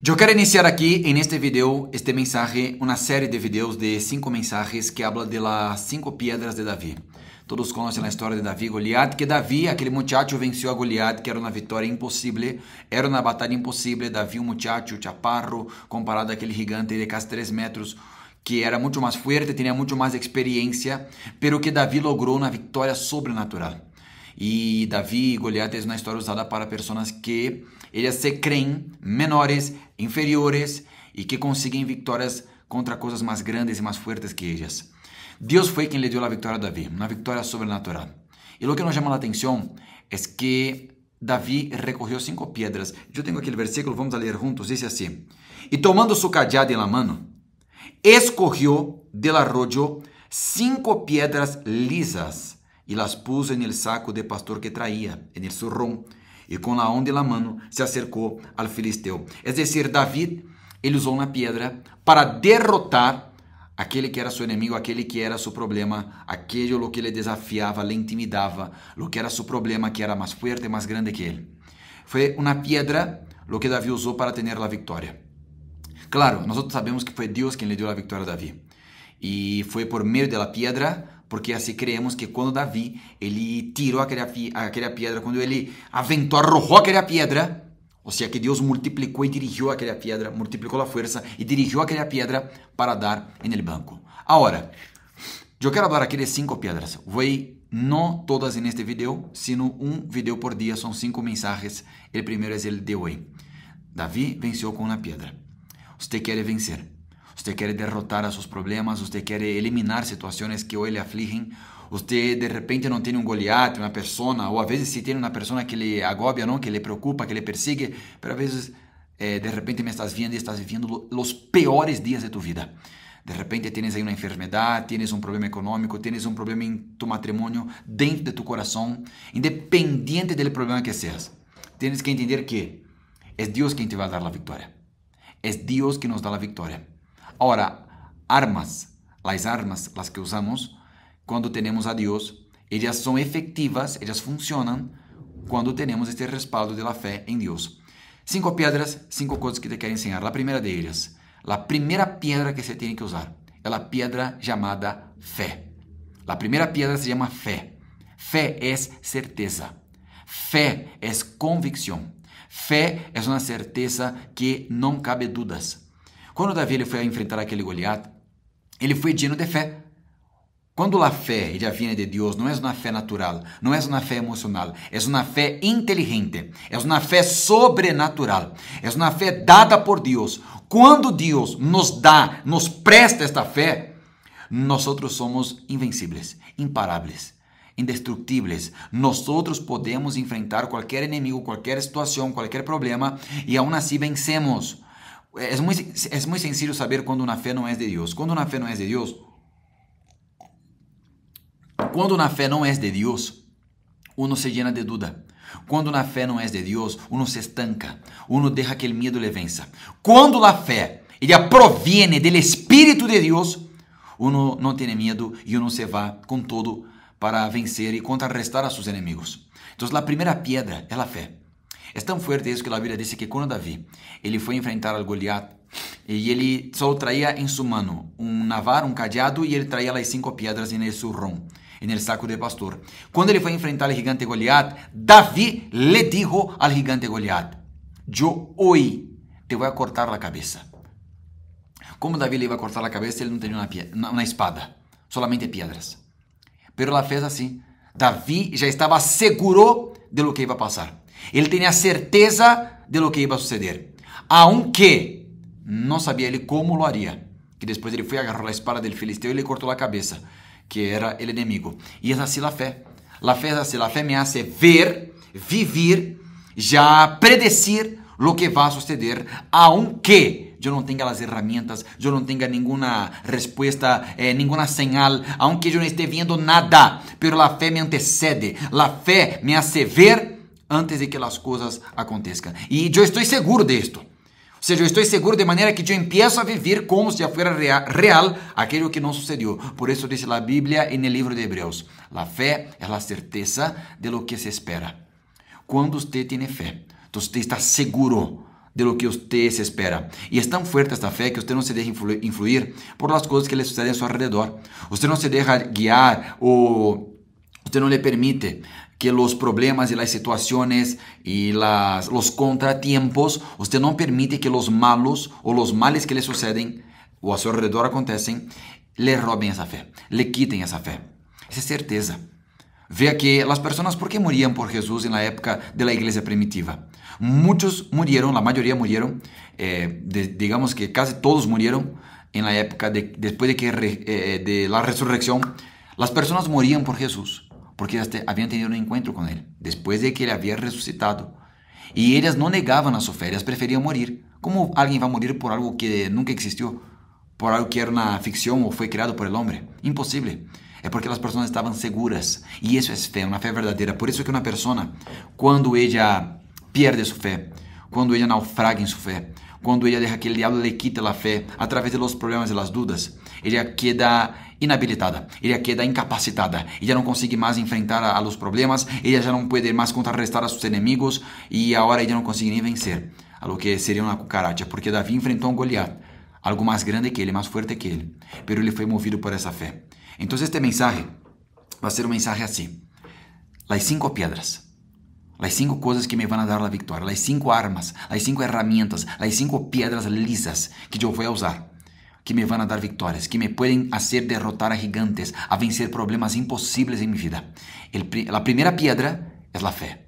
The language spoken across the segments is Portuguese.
Eu quero iniciar aqui, neste este vídeo, este mensaje, uma série de vídeos de cinco mensagens que habla de las cinco piedras de Davi. Todos conhecem a história de Davi e Goliat, que Davi, aquele muchacho, venceu a Goliat, que era uma vitória impossível, era uma batalha impossível. Davi, um muchacho chaparro, comparado àquele gigante de quase 3 metros, que era muito mais forte, tinha muito mais experiência, pero que Davi logrou na vitória sobrenatural. E Davi e Goliat é uma história usada para pessoas que eles se creem menores, inferiores e que conseguem vitórias contra coisas mais grandes e mais fortes que elas. Deus foi quem lhe deu a vitória a Davi, uma vitória sobrenatural. E o que nos chama a atenção é que Davi recorreu cinco pedras. Eu tenho aquele versículo, vamos ler juntos. Diz assim: E tomando su cadeado em la mano, escorrió del arroyo cinco pedras lisas e las puso en el saco de pastor que traía, en el zurrón, e com a onda de la mano se acercou ao filisteu. É dizer, David, ele usou uma pedra para derrotar aquele que era seu inimigo, aquele que era seu problema, aquele que ele desafiava, le intimidava, o que era seu problema, que era mais forte, mais grande que ele. Foi uma pedra o que Davi usou para ter a vitória. Claro, nós sabemos que foi Deus quem lhe deu a vitória a Davi. E foi por meio da pedra porque assim creemos que quando Davi ele tirou aquela, aquela pedra, quando ele aventou, arrojou aquela pedra, ou seja, que Deus multiplicou e dirigiu aquela pedra, multiplicou a força e dirigiu aquela pedra para dar em el banco. Agora, eu quero dar aqueles cinco pedras. Vou não todas neste vídeo, sino um vídeo por dia. São cinco mensagens. O primeiro é o de hoje. Davi venceu com uma pedra. Você quer vencer usted quiere derrotar a sus problemas, usted quiere eliminar situaciones que hoy le afligen, usted de repente no tiene un Goliat, una persona, o a veces sí tiene una persona que le agobia, ¿no? que le preocupa, que le persigue, pero a veces eh, de repente me estás viendo y estás viviendo los peores días de tu vida. De repente tienes aí uma enfermidade, tienes um problema econômico, tienes um problema em tu matrimônio, dentro de tu coração, independente do problema que seas. Tienes que entender que é Deus quem te vai dar a vitória. É Deus que nos dá a vitória. Ora, armas, as armas, as que usamos quando temos a Deus, elas são efetivas, elas funcionam, quando temos este respaldo da fé em Deus. Cinco pedras, cinco coisas que te quero ensinar. A primeira delas, a primeira pedra que você tem que usar é a pedra chamada fé. A primeira pedra se chama fé. Fé é certeza. Fé é convicção. Fé é uma certeza que não cabe dúvidas. Quando Davi ele foi enfrentar aquele Goliat, ele foi digno de fé. Quando a fé já vem de Deus, não é uma fé natural, não é uma fé emocional, é uma fé inteligente, é uma fé sobrenatural, é uma fé dada por Deus. Quando Deus nos dá, nos presta esta fé, nós somos invencíveis, imparáveis indestrutíveis. Nós podemos enfrentar qualquer inimigo, qualquer situação, qualquer problema e aun assim vencemos. Es muy, es muy sencillo saber cuando una fe no es de Dios. Cuando una fe no es de Dios, quando na fé não é de Deus, uno se llena de duda. Quando na fé não é de Deus, uno se estanca. Uno deja que o medo le vença. Quando a fé ele proviene do Espírito de Deus, uno não tem medo e uno se vá com todo para vencer e contrarrestar a seus inimigos. Então, a primeira pedra é a fé. É tão forte isso que a Bíblia dice que quando Davi ele foi enfrentar o Goliat e ele só traía em sua mano um navar, um cadeado e ele traía as cinco pedras em seu rom, em saco de pastor. Quando ele foi enfrentar o gigante Goliat, Davi le dijo ao gigante Goliat: "Eu hoje te vou cortar a cabeça." Como Davi le ia cortar a cabeça, ele não tinha uma, uma, uma espada, somente pedras. Pero ela fez assim. Davi já estava seguro de lo que ia passar. Ele tinha certeza de lo que iba a suceder, aunque não sabia ele como lo haria. Que depois ele foi agarrou a espada dele, filisteu e ele cortou a cabeça que era ele inimigo. E é assim a fé. A fé é así. A fé me hace ver, vivir, já predecir lo que suceder, a suceder, aunque eu não tenha as ferramentas, eu não tenha nenhuma resposta, eh, nenhuma señal, aunque eu não esteja vendo nada, pero la fé me antecede, la fé me hace ver antes de que as coisas aconteçam. E eu estou seguro disto. Ou seja, eu estou seguro de maneira que eu empiezo a viver como se já fuera real, aquilo que não sucedeu. Por isso diz a Bíblia e no livro de Hebreus: a fé é a certeza de lo que se espera. Quando você tem fé, você está seguro de lo que você se espera. E é tão forte esta fé que você não se deja influir por las coisas que lhe sucedem a seu alrededor. Você não se deja guiar ou Usted no le permite que los problemas y las situaciones y las, los contratiempos, usted no permite que los malos o los males que le suceden o a su alrededor acontecen, le roben esa fe, le quiten esa fe. Esa es certeza. Vea que las personas, ¿por qué morían por Jesús en la época de la iglesia primitiva? Muchos murieron, la mayoría murieron, eh, digamos que casi todos murieron en la época de, después de, que, eh, de la resurrección. Las personas morían por Jesús. porque haviam tenido um encontro com ele, depois de que ele havia ressuscitado. E elas não negavam a sua fé, elas preferiam morrer. Como alguém vai morrer por algo que nunca existiu? Por algo que era uma ficção ou foi criado por el homem? Impossível. É porque as pessoas estavam seguras. E isso é fé, uma fé verdadeira. Por isso que uma pessoa, quando ela perde sua fé, quando ela naufraga em sua fé, quando ela deixa que o diabo le quita a fé através de los problemas e las dudas, ela queda inabilitada, ella queda incapacitada, já não consegue mais enfrentar a, a, los problemas, ele já não pode mais contrarrestar a inimigos e y ahora ella não consegue nem vencer a lo que seria uma cucaracha, porque Davi enfrentou um Goliath, Goliat, algo mais grande que ele, mais forte que ele, pero ele foi movido por essa fé. Então este mensagem vai ser um mensagem assim: as cinco pedras, As cinco coisas que me vão dar a vitória, as cinco armas, as cinco ferramentas, as cinco pedras lisas que eu vou usar que me vão a dar vitórias, que me podem fazer derrotar a gigantes, a vencer problemas impossíveis em minha vida. El, primeira pedra é a fé,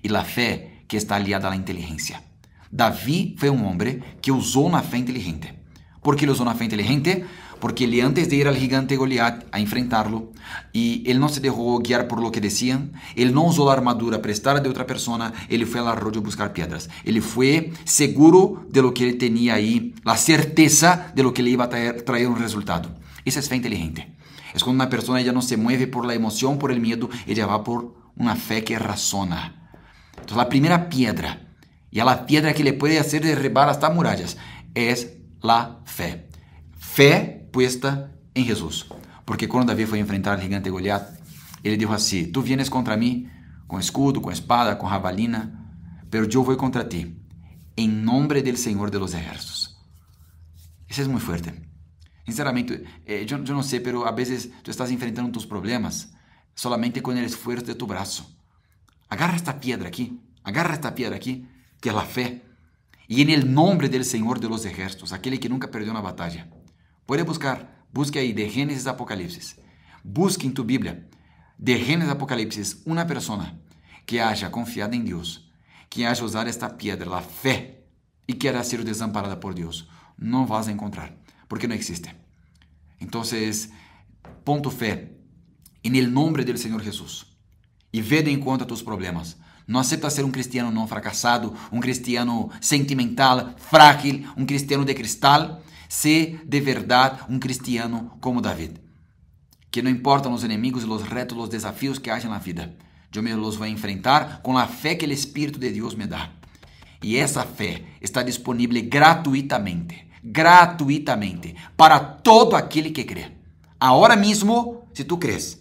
e a fé que está aliada à inteligência. Davi foi um homem que usou na fé inteligente. ¿Por que ele usou na fé inteligente? porque ele antes de ir al gigante Goliat a enfrentá-lo, e ele não se deixou guiar por lo que decían, ele não usou a armadura prestada de outra pessoa, ele foi ao arroyo buscar pedras. Ele foi seguro de lo que ele tinha aí, a certeza de lo que ele ia traer um resultado. Isso é fe inteligente. É quando uma pessoa já não se move por la emoção, por el miedo, ela vai por uma fé que razona. Então, a primeira pedra, e a pedra que le pode fazer derribar estas muralhas, é a fé. Fé puesta em Jesus. Porque quando Davi foi enfrentar o gigante Goliat, ele disse assim: Tu vienes contra mim com escudo, com espada, com rabalina, pero eu vou contra ti, em nome do Senhor de los ejércitos. Isso é muito forte. Sinceramente, eh, eu, não sei, pero a vezes tu estás enfrentando tus problemas solamente com o esforço de tu braço. Agarra esta pedra aqui, agarra esta pedra aqui, que é a fé. E em nome do Senhor de los ejércitos, aquele que nunca perdeu na batalha. Pode buscar. Busque aí de Gênesis Apocalipse. Busque em tu Bíblia de Gênesis Apocalipse uma pessoa que haja confiado em Deus, que haja usado esta pedra, a fé, e queira ser desamparada por Deus. Não vas a encontrar, porque não existe. Então, ponto fé em el nome do Senhor Jesus. E vede em conta tus problemas. Não aceita ser um cristiano não fracassado, um cristiano sentimental, frágil, um cristiano de cristal Ser de verdade um cristiano como David. Que não importam os inimigos, os retos, os desafios que haja na vida. Eu me los vou enfrentar com a fé que o Espírito de Deus me dá. E essa fé está disponível gratuitamente, gratuitamente, para todo aquele que crê. Agora mesmo, se tu crês,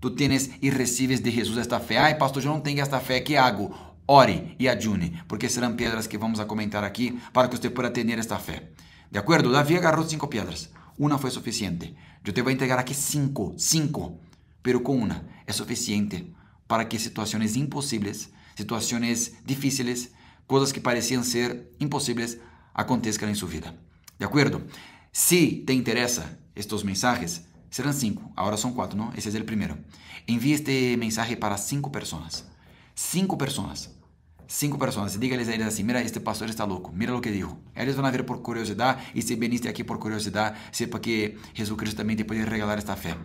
tu tens e recebes de Jesus esta fé. Ai, pastor, eu não tenho esta fé, que hago? Ore e adjune, porque serão pedras que vamos a comentar aqui para que você possa ter esta fé. ¿De acordo, Davi agarrou cinco pedras. Uma foi suficiente. Eu te vou entregar aqui cinco, cinco. Pero com uma é suficiente para que situações impossíveis, situações difíceis, coisas que pareciam ser impossíveis aconteçam em sua vida. ¿De acordo. Se te interessa estes mensajes, serão cinco. Agora são quatro, não? Ese é o primeiro. Envíe este mensaje para cinco pessoas. Cinco pessoas cinco pessoas. Diga dígales a ellos assim, mira, este pastor está louco. mira o que dijo. Ellos vão vir ver por curiosidade. e se veniste aqui por curiosidade, sepa que Cristo também te pode regalar esta fé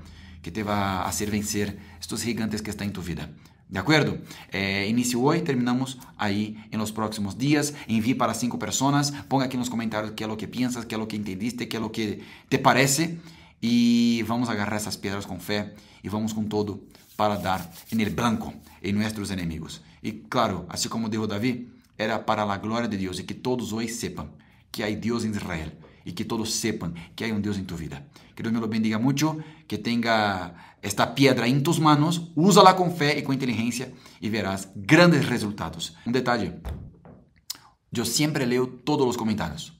que te vai a vencer estes gigantes que estão em tu vida. De acordo? Eh, inicio terminamos aí em nos próximos dias. Envie para cinco pessoas. Põe aqui nos comentários que é o que o que é o que entendiste, que é o que te parece e vamos agarrar essas pedras com fé e vamos com todo para dar en el blanco em nossos inimigos e claro, assim como deu Davi era para a glória de Deus e que todos hoje sepan que há Deus em Israel e que todos sepan que há um Deus em tu vida. Que Deus me lo bendiga muito que tenha esta pedra em tus manos, úsala com fé e com inteligência e verás grandes resultados. um detalhe eu sempre leio todos os comentários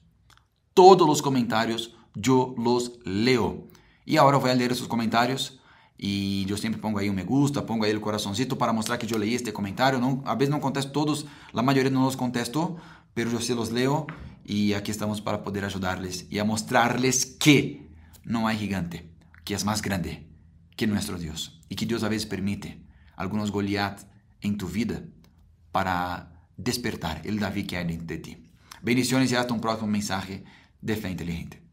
Todos os comentários yo los leo. Y ahora voy a leer sus comentarios y yo siempre pongo ahí un me gusta, pongo ahí el corazoncito para mostrar que yo leí este comentario. No, a veces no contesto todos, la mayoría no los contesto, pero yo sí los leo y aquí estamos para poder ayudarles y a mostrarles que no hay gigante, que es más grande que nuestro Dios y que Dios a veces permite algunos Goliat en tu vida para despertar el David que hay dentro de ti. Bendiciones y hasta un próximo mensaje de fe inteligente.